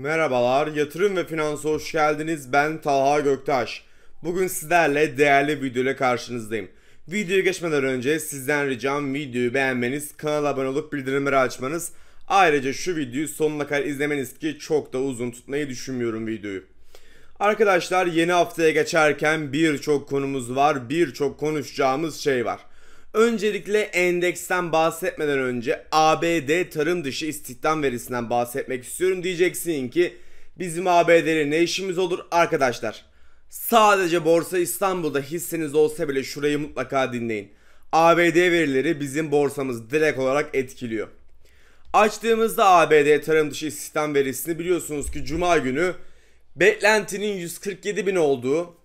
Merhabalar, yatırım ve finansa hoş geldiniz. Ben Talha Göktaş. Bugün sizlerle değerli video karşınızdayım. Videoya geçmeden önce sizden ricam videoyu beğenmeniz, kanala abone olup bildirimleri açmanız. Ayrıca şu videoyu sonuna kadar izlemeniz ki çok da uzun tutmayı düşünmüyorum videoyu. Arkadaşlar yeni haftaya geçerken birçok konumuz var, birçok konuşacağımız şey var. Öncelikle endeksten bahsetmeden önce ABD tarım dışı istihdam verisinden bahsetmek istiyorum. Diyeceksin ki bizim ABD'li ne işimiz olur arkadaşlar? Sadece Borsa İstanbul'da hisseniz olsa bile şurayı mutlaka dinleyin. ABD verileri bizim borsamız direkt olarak etkiliyor. Açtığımızda ABD tarım dışı istihdam verisini biliyorsunuz ki cuma günü beklentinin 147 bin olduğu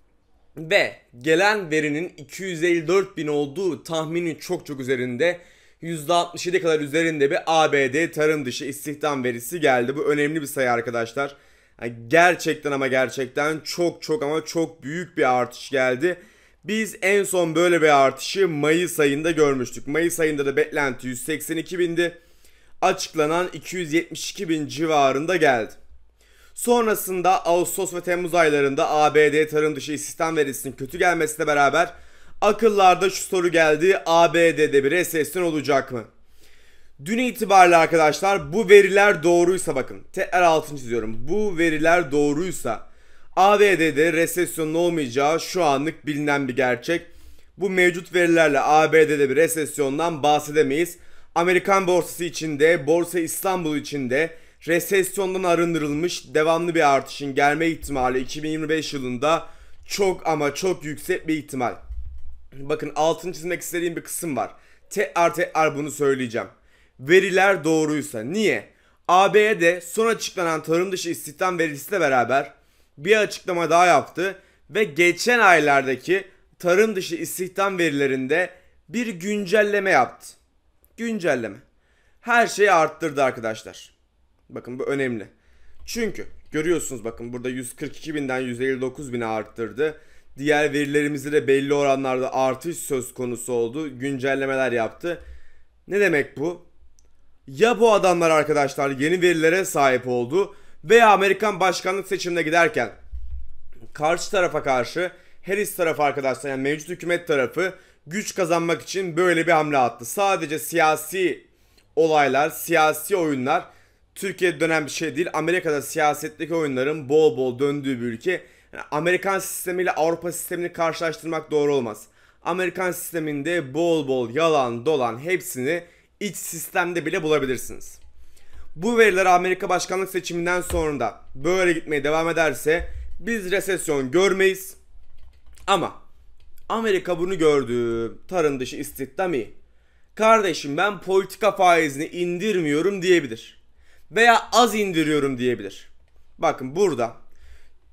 ve gelen verinin 254 bin olduğu tahminin çok çok üzerinde %67 kadar üzerinde bir ABD tarım dışı istihdam verisi geldi. Bu önemli bir sayı arkadaşlar. Yani gerçekten ama gerçekten çok çok ama çok büyük bir artış geldi. Biz en son böyle bir artışı Mayıs ayında görmüştük. Mayıs ayında da beklenti 182 bindi. Açıklanan 272 bin civarında geldi. Sonrasında Ağustos ve Temmuz aylarında ABD tarım dışı istihdam verisinin kötü gelmesiyle beraber akıllarda şu soru geldi. ABD'de bir resesyon olacak mı? Dün itibariyle arkadaşlar bu veriler doğruysa bakın tekrar altını çiziyorum. Bu veriler doğruysa ABD'de resesyonun olmayacağı şu anlık bilinen bir gerçek. Bu mevcut verilerle ABD'de bir resesyondan bahsedemeyiz. Amerikan borsası içinde, Borsa İstanbul içinde resesyondan arındırılmış devamlı bir artışın gelme ihtimali 2025 yılında çok ama çok yüksek bir ihtimal. Bakın altını çizmek istediğim bir kısım var. Tekrar tekrar bunu söyleyeceğim. Veriler doğruysa niye? ABD son açıklanan tarım dışı istihdam verisiyle beraber bir açıklama daha yaptı ve geçen aylardaki tarım dışı istihdam verilerinde bir güncelleme yaptı. Güncelleme. Her şeyi arttırdı arkadaşlar. Bakın bu önemli. Çünkü görüyorsunuz bakın burada 142 binden 159 bine arttırdı. Diğer verilerimizde de belli oranlarda artış söz konusu oldu. Güncellemeler yaptı. Ne demek bu? Ya bu adamlar arkadaşlar yeni verilere sahip oldu veya Amerikan başkanlık seçimine giderken karşı tarafa karşı Harris tarafı arkadaşlar yani mevcut hükümet tarafı güç kazanmak için böyle bir hamle attı. Sadece siyasi olaylar, siyasi oyunlar Türkiye'de dönen bir şey değil. Amerika'da siyasetteki oyunların bol bol döndüğü bir ülke. Yani Amerikan sistemiyle Avrupa sistemini karşılaştırmak doğru olmaz. Amerikan sisteminde bol bol yalan dolan hepsini iç sistemde bile bulabilirsiniz. Bu veriler Amerika başkanlık seçiminden sonra da böyle gitmeye devam ederse biz resesyon görmeyiz. Ama Amerika bunu gördü. Tarım dışı istihdam iyi. Kardeşim ben politika faizini indirmiyorum diyebilir veya az indiriyorum diyebilir. Bakın burada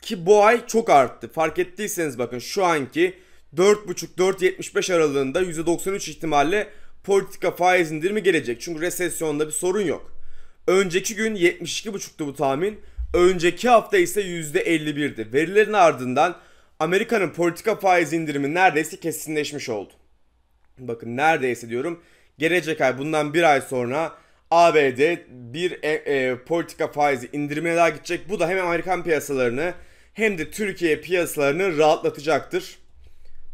ki bu ay çok arttı. Fark ettiyseniz bakın şu anki 4.5-4.75 aralığında %93 ihtimalle politika faiz indirimi gelecek. Çünkü resesyonda bir sorun yok. Önceki gün 72.5'tu bu tahmin. Önceki hafta ise %51'di. Verilerin ardından Amerika'nın politika faiz indirimi neredeyse kesinleşmiş oldu. Bakın neredeyse diyorum. Gelecek ay bundan bir ay sonra ABD bir e, e, politika faizi indirimine daha gidecek. Bu da hem Amerikan piyasalarını hem de Türkiye piyasalarını rahatlatacaktır.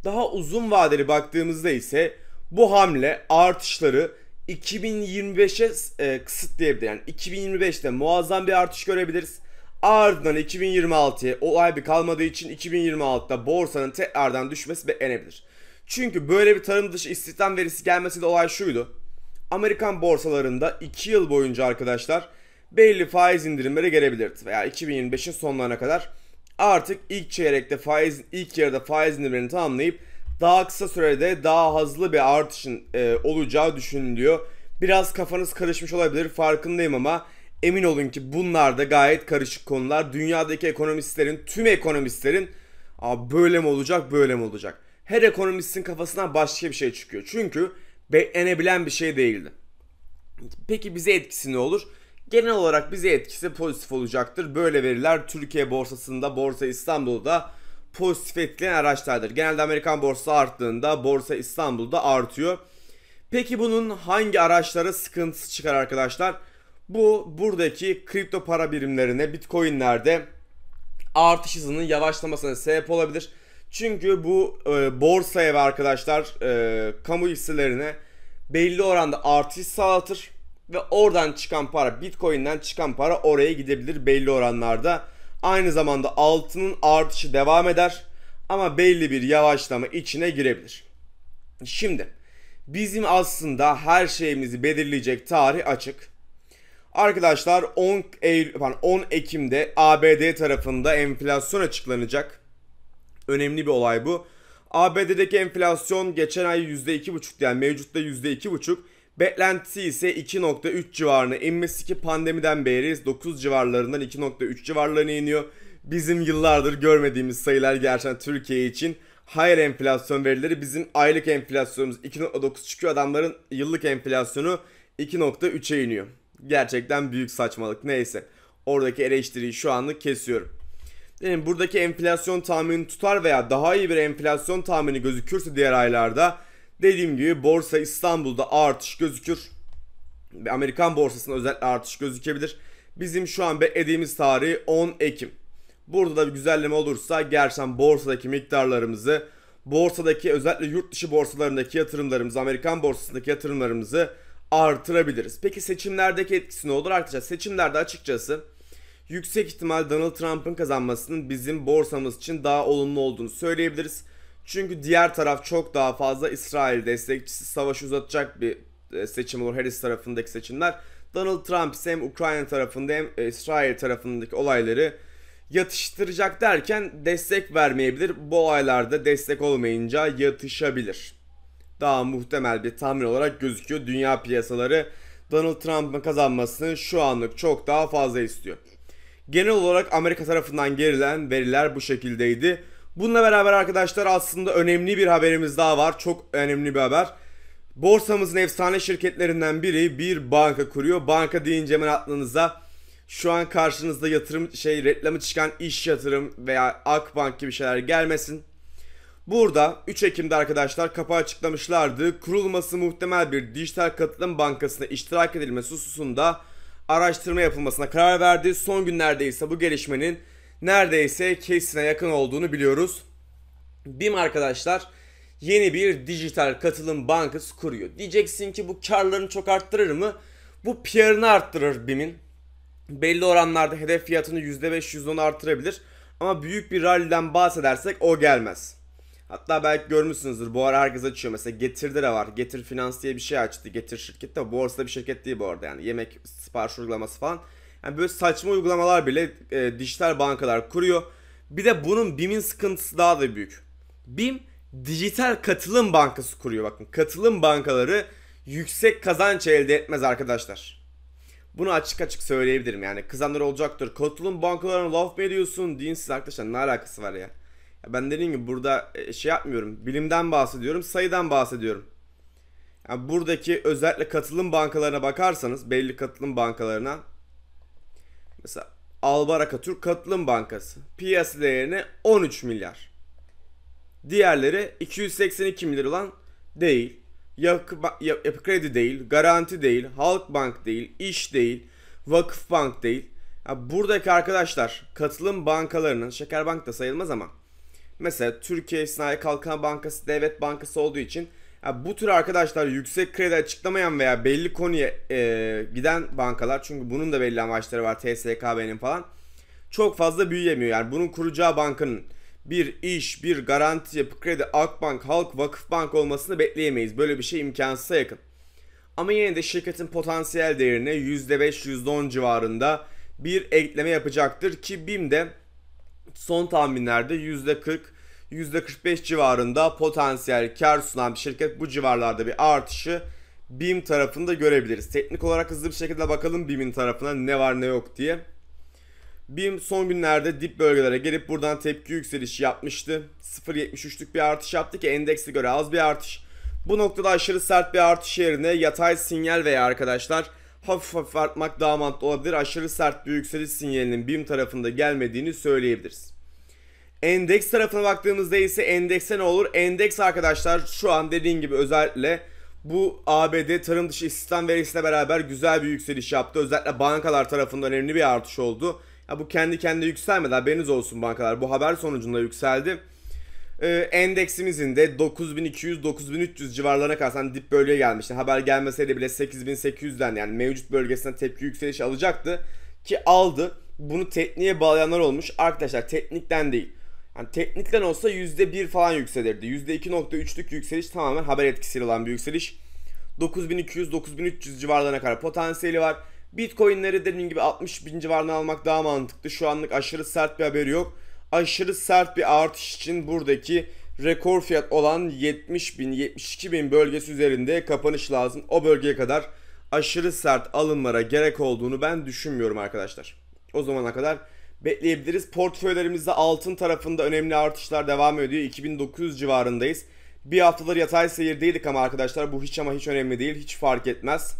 Daha uzun vadeli baktığımızda ise bu hamle artışları 2025'e e, kısıtlayabilir. Yani 2025'te muazzam bir artış görebiliriz. Ardından 2026'ya olay bir kalmadığı için 2026'da borsanın tekrardan düşmesi beklenebilir. Çünkü böyle bir tarım dışı istihdam verisi gelmesi de olay şuydu. Amerikan borsalarında 2 yıl boyunca arkadaşlar belli faiz indirimleri gelebilirdi. Veya 2025'in sonlarına kadar artık ilk çeyrekte faiz ilk yarıda faiz indirimlerini tamamlayıp daha kısa sürede daha hızlı bir artışın e, olacağı düşünülüyor. Biraz kafanız karışmış olabilir farkındayım ama emin olun ki bunlar da gayet karışık konular. Dünyadaki ekonomistlerin, tüm ekonomistlerin böyle mi olacak, böyle mi olacak? Her ekonomistin kafasından başka bir şey çıkıyor. Çünkü beklenebilen bir şey değildi. Peki bize etkisi ne olur? Genel olarak bize etkisi pozitif olacaktır. Böyle veriler Türkiye borsasında, Borsa İstanbul'da pozitif etkileyen araçlardır. Genelde Amerikan borsası arttığında Borsa İstanbul'da artıyor. Peki bunun hangi araçlara sıkıntısı çıkar arkadaşlar? Bu buradaki kripto para birimlerine, bitcoinlerde artış hızının yavaşlamasına sebep olabilir. Çünkü bu e, borsaya ve arkadaşlar e, kamu hisselerine belli oranda artış sağlatır ve oradan çıkan para Bitcoin'den çıkan para oraya gidebilir belli oranlarda. Aynı zamanda altının artışı devam eder ama belli bir yavaşlama içine girebilir. Şimdi bizim aslında her şeyimizi belirleyecek tarih açık. Arkadaşlar 10 Eylül pardon 10 Ekim'de ABD tarafında enflasyon açıklanacak Önemli bir olay bu. ABD'deki enflasyon geçen ay %2,5 yani mevcutta %2,5. Beklentisi ise 2.3 civarına inmesi ki pandemiden beri 9 civarlarından 2.3 civarlarına iniyor. Bizim yıllardır görmediğimiz sayılar gerçekten Türkiye için. Hayır enflasyon verileri bizim aylık enflasyonumuz 2.9 çıkıyor adamların yıllık enflasyonu 2.3'e iniyor. Gerçekten büyük saçmalık neyse. Oradaki eleştiriyi şu anlık kesiyorum. Diyelim buradaki enflasyon tahmini tutar veya daha iyi bir enflasyon tahmini gözükürse diğer aylarda dediğim gibi borsa İstanbul'da artış gözükür. Amerikan borsasında özellikle artış gözükebilir. Bizim şu an beklediğimiz tarihi 10 Ekim. Burada da bir güzelleme olursa gerçekten borsadaki miktarlarımızı, borsadaki özellikle yurt dışı borsalarındaki yatırımlarımızı, Amerikan borsasındaki yatırımlarımızı artırabiliriz. Peki seçimlerdeki etkisi ne olur arkadaşlar? Seçimlerde açıkçası yüksek ihtimal Donald Trump'ın kazanmasının bizim borsamız için daha olumlu olduğunu söyleyebiliriz. Çünkü diğer taraf çok daha fazla İsrail destekçisi savaşı uzatacak bir e, seçim olur Harris tarafındaki seçimler. Donald Trump ise hem Ukrayna tarafında hem e, İsrail tarafındaki olayları yatıştıracak derken destek vermeyebilir. Bu olaylarda destek olmayınca yatışabilir. Daha muhtemel bir tahmin olarak gözüküyor. Dünya piyasaları Donald Trump'ın kazanmasını şu anlık çok daha fazla istiyor. Genel olarak Amerika tarafından gerilen veriler bu şekildeydi. Bununla beraber arkadaşlar aslında önemli bir haberimiz daha var. Çok önemli bir haber. Borsamızın efsane şirketlerinden biri bir banka kuruyor. Banka deyince hemen aklınıza şu an karşınızda yatırım şey reklamı çıkan iş yatırım veya Akbank gibi şeyler gelmesin. Burada 3 Ekim'de arkadaşlar kapı açıklamışlardı. Kurulması muhtemel bir dijital katılım bankasına iştirak edilmesi hususunda araştırma yapılmasına karar verdi. Son günlerde ise bu gelişmenin neredeyse kesine yakın olduğunu biliyoruz. BİM arkadaşlar yeni bir dijital katılım bankası kuruyor. Diyeceksin ki bu karlarını çok arttırır mı? Bu PR'ını arttırır BİM'in. Belli oranlarda hedef fiyatını %5-%10 arttırabilir. Ama büyük bir rallyden bahsedersek o gelmez. Hatta belki görmüşsünüzdür bu ara herkes açıyor. Mesela Getir'de de var. Getir Finans diye bir şey açtı. Getir şirket de borsada bir şirket değil bu arada yani. Yemek sipariş uygulaması falan. Yani böyle saçma uygulamalar bile e, dijital bankalar kuruyor. Bir de bunun BİM'in sıkıntısı daha da büyük. BİM dijital katılım bankası kuruyor bakın. Katılım bankaları yüksek kazanç elde etmez arkadaşlar. Bunu açık açık söyleyebilirim yani kazanlar olacaktır. Katılım bankalarına laf mı ediyorsun? Dinsiz arkadaşlar ne alakası var ya? Ben dediğim gibi burada e, şey yapmıyorum. Bilimden bahsediyorum, sayıdan bahsediyorum. Yani buradaki özellikle katılım bankalarına bakarsanız belli katılım bankalarına mesela Albaraka Türk Katılım Bankası piyasa değerine 13 milyar. Diğerleri 282 milyar olan değil. Yapı, yapı kredi değil, garanti değil, halk bank değil, iş değil, vakıf bank değil. Yani buradaki arkadaşlar katılım bankalarının, şeker bank da sayılmaz ama Mesela Türkiye Sınai Kalkınma Bankası devlet bankası olduğu için yani bu tür arkadaşlar yüksek kredi açıklamayan veya belli konuya e, giden bankalar çünkü bunun da belli amaçları var TSKB'nin falan çok fazla büyüyemiyor. Yani bunun kuracağı bankanın bir iş, bir garanti yapı kredi, Akbank, Halk, Vakıf Bank olmasını bekleyemeyiz. Böyle bir şey imkansıza yakın. Ama yine de şirketin potansiyel değerine %5-%10 civarında bir ekleme yapacaktır ki BİM de son tahminlerde %40 %45 civarında potansiyel kar sunan bir şirket bu civarlarda bir artışı BİM tarafında görebiliriz. Teknik olarak hızlı bir şekilde bakalım BİM'in tarafına ne var ne yok diye. BİM son günlerde dip bölgelere gelip buradan tepki yükselişi yapmıştı. 0.73'lük bir artış yaptı ki endekse göre az bir artış. Bu noktada aşırı sert bir artış yerine yatay sinyal veya arkadaşlar hafif hafif artmak daha mantıklı olabilir. Aşırı sert bir yükseliş sinyalinin BİM tarafında gelmediğini söyleyebiliriz. Endeks tarafına baktığımızda ise endekse ne olur? Endeks arkadaşlar şu an dediğim gibi özellikle bu ABD tarım dışı istihdam verisiyle beraber güzel bir yükseliş yaptı. Özellikle bankalar tarafında önemli bir artış oldu. Ya bu kendi kendine yükselmedi haberiniz olsun bankalar. Bu haber sonucunda yükseldi. E, endeksimizin de 9200-9300 civarlarına kalsan dip bölgeye gelmişti. Haber gelmeseydi bile 8800'den yani mevcut bölgesinden tepki yükselişi alacaktı ki aldı. Bunu tekniğe bağlayanlar olmuş. Arkadaşlar teknikten değil. Yani teknikten olsa %1 falan yükselirdi. %2.3'lük yükseliş tamamen haber etkisiyle olan bir yükseliş. 9200-9300 civarlarına kadar potansiyeli var. Bitcoin'leri dediğim gibi 60.000 bin civarına almak daha mantıklı. Şu anlık aşırı sert bir haberi yok aşırı sert bir artış için buradaki rekor fiyat olan 70 bin 72 bin bölgesi üzerinde kapanış lazım. O bölgeye kadar aşırı sert alımlara gerek olduğunu ben düşünmüyorum arkadaşlar. O zamana kadar bekleyebiliriz. Portföylerimizde altın tarafında önemli artışlar devam ediyor. 2900 civarındayız. Bir haftadır yatay seyirdeydik ama arkadaşlar bu hiç ama hiç önemli değil. Hiç fark etmez.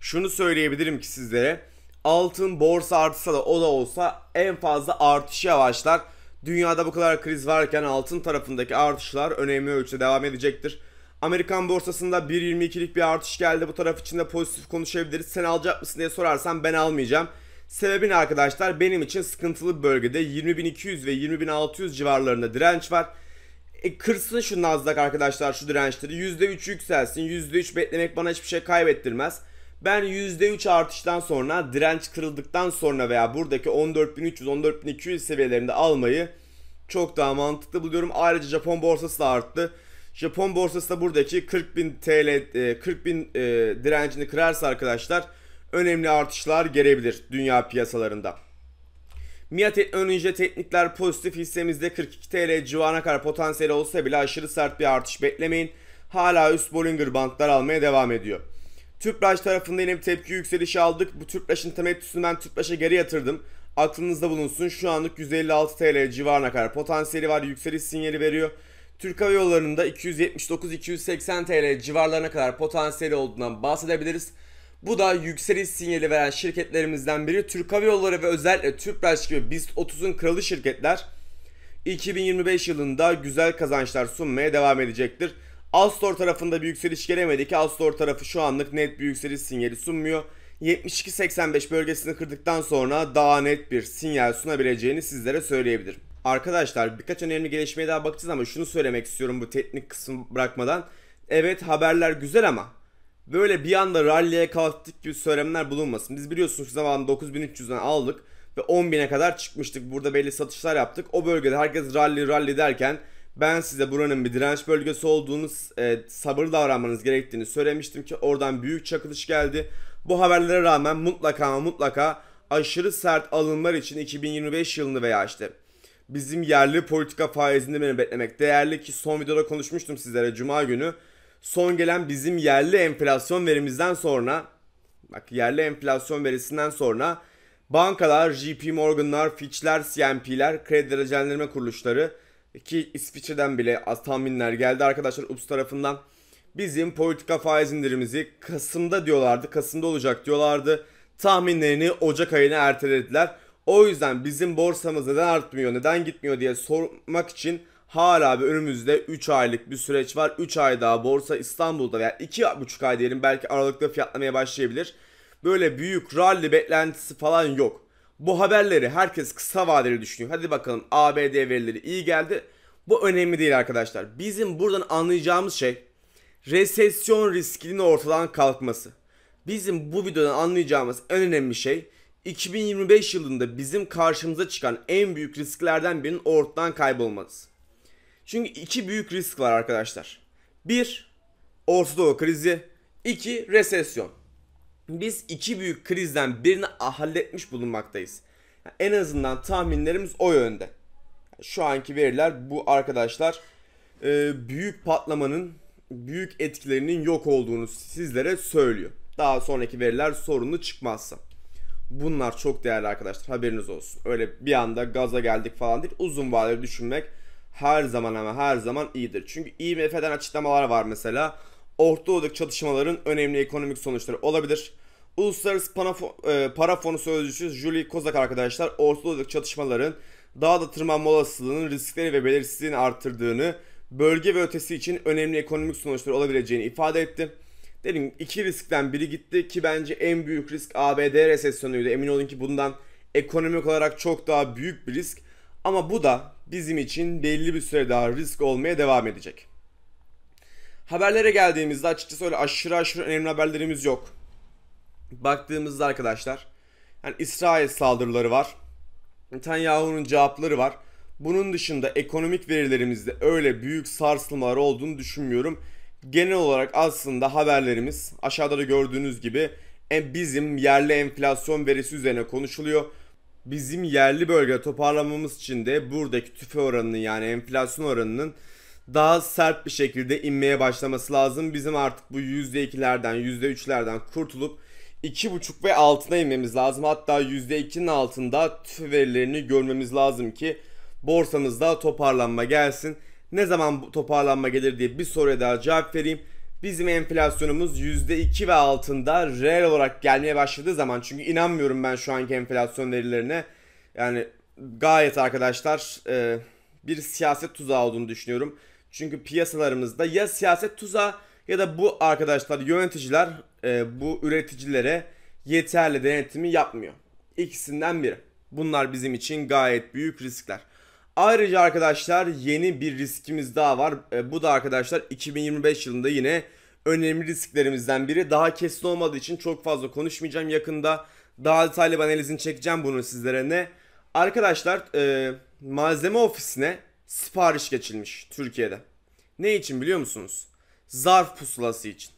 Şunu söyleyebilirim ki sizlere altın borsa artsa da o da olsa en fazla artış yavaşlar. Dünyada bu kadar kriz varken altın tarafındaki artışlar önemli ölçüde devam edecektir. Amerikan borsasında 1.22'lik bir artış geldi. Bu taraf için de pozitif konuşabiliriz. Sen alacak mısın diye sorarsan ben almayacağım. Sebebi arkadaşlar? Benim için sıkıntılı bir bölgede 20.200 ve 20.600 civarlarında direnç var. E, kırsın şu Nasdaq arkadaşlar şu dirençleri. %3 yükselsin. %3 beklemek bana hiçbir şey kaybettirmez. Ben %3 artıştan sonra direnç kırıldıktan sonra veya buradaki 14.300-14.200 seviyelerinde almayı çok daha mantıklı buluyorum. Ayrıca Japon borsası da arttı. Japon borsası da buradaki 40.000 TL 40.000 direncini kırarsa arkadaşlar önemli artışlar gelebilir dünya piyasalarında. Miyate önce teknikler pozitif hissemizde 42 TL civarına kadar potansiyel olsa bile aşırı sert bir artış beklemeyin. Hala üst Bollinger bantlar almaya devam ediyor. Tüpraş tarafında yine bir tepki yükselişi aldık. Bu Tüpraş'ın temettüsünü ben Tüpraş'a geri yatırdım. Aklınızda bulunsun şu anlık 156 TL civarına kadar potansiyeli var yükseliş sinyali veriyor. Türk Hava Yolları'nda 279-280 TL civarlarına kadar potansiyeli olduğundan bahsedebiliriz. Bu da yükseliş sinyali veren şirketlerimizden biri. Türk Hava Yolları ve özellikle Tüpraş gibi BIST 30'un kralı şirketler 2025 yılında güzel kazançlar sunmaya devam edecektir. Astor tarafında bir yükseliş gelemedi ki Astor tarafı şu anlık net bir yükseliş sinyali sunmuyor. 72-85 bölgesini kırdıktan sonra daha net bir sinyal sunabileceğini sizlere söyleyebilirim. Arkadaşlar birkaç önemli gelişmeye daha bakacağız ama şunu söylemek istiyorum bu teknik kısmı bırakmadan. Evet haberler güzel ama böyle bir anda rally'e kalktık gibi söylemler bulunmasın. Biz biliyorsunuz zaman 9300'den aldık ve 10.000'e kadar çıkmıştık. Burada belli satışlar yaptık. O bölgede herkes rally rally derken ben size buranın bir direnç bölgesi olduğunu, e, sabır davranmanız gerektiğini söylemiştim ki oradan büyük çakılış geldi. Bu haberlere rağmen mutlaka ama mutlaka aşırı sert alımlar için 2025 yılını veya işte bizim yerli politika faizinde beni beklemek değerli ki son videoda konuşmuştum sizlere cuma günü. Son gelen bizim yerli enflasyon verimizden sonra bak yerli enflasyon verisinden sonra bankalar, JP Morgan'lar, Fitch'ler, CNP'ler, kredi derecelendirme kuruluşları ki İsviçre'den bile az tahminler geldi arkadaşlar UPS tarafından. Bizim politika faiz indirimizi Kasım'da diyorlardı. Kasım'da olacak diyorlardı. Tahminlerini Ocak ayına ertelediler. O yüzden bizim borsamız neden artmıyor, neden gitmiyor diye sormak için hala bir önümüzde 3 aylık bir süreç var. 3 ay daha borsa İstanbul'da veya yani 2,5 ay diyelim belki aralıkta fiyatlamaya başlayabilir. Böyle büyük rally beklentisi falan yok. Bu haberleri herkes kısa vadeli düşünüyor. Hadi bakalım ABD verileri iyi geldi. Bu önemli değil arkadaşlar. Bizim buradan anlayacağımız şey resesyon riskinin ortadan kalkması. Bizim bu videodan anlayacağımız en önemli şey 2025 yılında bizim karşımıza çıkan en büyük risklerden birinin ortadan kaybolması. Çünkü iki büyük risk var arkadaşlar. Bir, Orta Doğu krizi. iki Resesyon biz iki büyük krizden birini halletmiş bulunmaktayız. Yani en azından tahminlerimiz o yönde. Şu anki veriler bu arkadaşlar e, büyük patlamanın büyük etkilerinin yok olduğunu sizlere söylüyor. Daha sonraki veriler sorunlu çıkmazsa. Bunlar çok değerli arkadaşlar haberiniz olsun. Öyle bir anda gaza geldik falan değil. Uzun vadeli düşünmek her zaman ama her zaman iyidir. Çünkü IMF'den açıklamalar var mesela. Orta Doğu'daki çatışmaların önemli ekonomik sonuçları olabilir. Uluslararası e, Para Fonu Sözcüsü Julie Kozak arkadaşlar Orta Doğu'daki çatışmaların daha da tırmanma olasılığının riskleri ve belirsizliğini artırdığını, bölge ve ötesi için önemli ekonomik sonuçları olabileceğini ifade etti. Dedim iki riskten biri gitti ki bence en büyük risk ABD resesyonuydu. Emin olun ki bundan ekonomik olarak çok daha büyük bir risk. Ama bu da bizim için belli bir süre daha risk olmaya devam edecek. Haberlere geldiğimizde açıkçası öyle aşırı aşırı önemli haberlerimiz yok. Baktığımızda arkadaşlar yani İsrail saldırıları var. Netanyahu'nun cevapları var. Bunun dışında ekonomik verilerimizde öyle büyük sarsılmalar olduğunu düşünmüyorum. Genel olarak aslında haberlerimiz aşağıda da gördüğünüz gibi e, bizim yerli enflasyon verisi üzerine konuşuluyor. Bizim yerli bölge toparlamamız için de buradaki tüfe oranının yani enflasyon oranının daha sert bir şekilde inmeye başlaması lazım. Bizim artık bu %2'lerden, %3'lerden kurtulup 2.5 ve altına inmemiz lazım. Hatta %2'nin altında tüfe verilerini görmemiz lazım ki borsamızda toparlanma gelsin. Ne zaman bu toparlanma gelir diye bir soruya daha cevap vereyim. Bizim enflasyonumuz %2 ve altında reel olarak gelmeye başladığı zaman çünkü inanmıyorum ben şu anki enflasyon verilerine. Yani gayet arkadaşlar e, bir siyaset tuzağı olduğunu düşünüyorum. Çünkü piyasalarımızda ya siyaset tuzağı ya da bu arkadaşlar yöneticiler e, bu üreticilere yeterli denetimi yapmıyor. İkisinden biri. Bunlar bizim için gayet büyük riskler. Ayrıca arkadaşlar yeni bir riskimiz daha var. E, bu da arkadaşlar 2025 yılında yine önemli risklerimizden biri. Daha kesin olmadığı için çok fazla konuşmayacağım. Yakında daha detaylı bir analizini çekeceğim bunu sizlere ne. Arkadaşlar e, malzeme ofisine sipariş geçilmiş Türkiye'de. Ne için biliyor musunuz? Zarf pusulası için.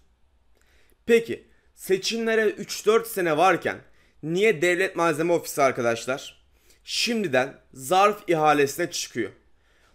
Peki seçimlere 3-4 sene varken niye devlet malzeme ofisi arkadaşlar? Şimdiden zarf ihalesine çıkıyor.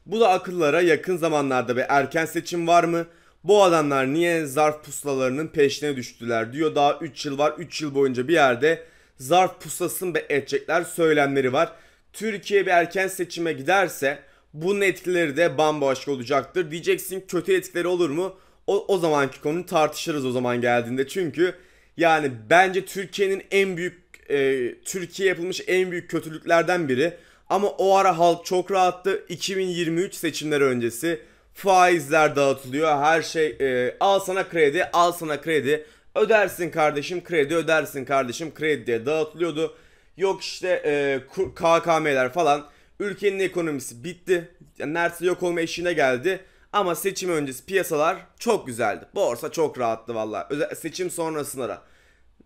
Bu da akıllara yakın zamanlarda bir erken seçim var mı? Bu adamlar niye zarf pusulalarının peşine düştüler diyor. Daha 3 yıl var. 3 yıl boyunca bir yerde zarf pusulasını be edecekler söylemleri var. Türkiye bir erken seçime giderse bunun etkileri de bambaşka olacaktır. Diyeceksin kötü etkileri olur mu? O, o zamanki konuyu tartışırız o zaman geldiğinde. Çünkü yani bence Türkiye'nin en büyük e, Türkiye yapılmış en büyük kötülüklerden biri. Ama o ara halk çok rahattı. 2023 seçimleri öncesi faizler dağıtılıyor. Her şey e, al sana kredi, al sana kredi. Ödersin kardeşim kredi, ödersin kardeşim kredi diye dağıtılıyordu. Yok işte e, KKM'ler falan Ülkenin ekonomisi bitti. Yani neredeyse yok olma eşiğine geldi. Ama seçim öncesi piyasalar çok güzeldi. Borsa çok rahattı valla. seçim sonrasına da.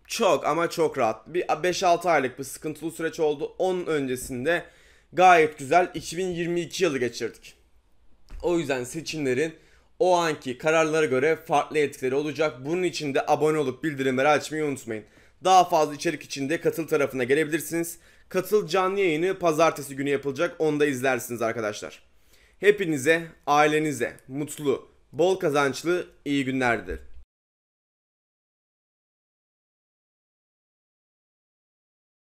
Çok ama çok rahat. Bir 5-6 aylık bir sıkıntılı süreç oldu. Onun öncesinde gayet güzel 2022 yılı geçirdik. O yüzden seçimlerin o anki kararlara göre farklı etkileri olacak. Bunun için de abone olup bildirimleri açmayı unutmayın. Daha fazla içerik için de katıl tarafına gelebilirsiniz. Katıl canlı yayını pazartesi günü yapılacak. Onu da izlersiniz arkadaşlar. Hepinize, ailenize mutlu, bol kazançlı iyi günler dilerim.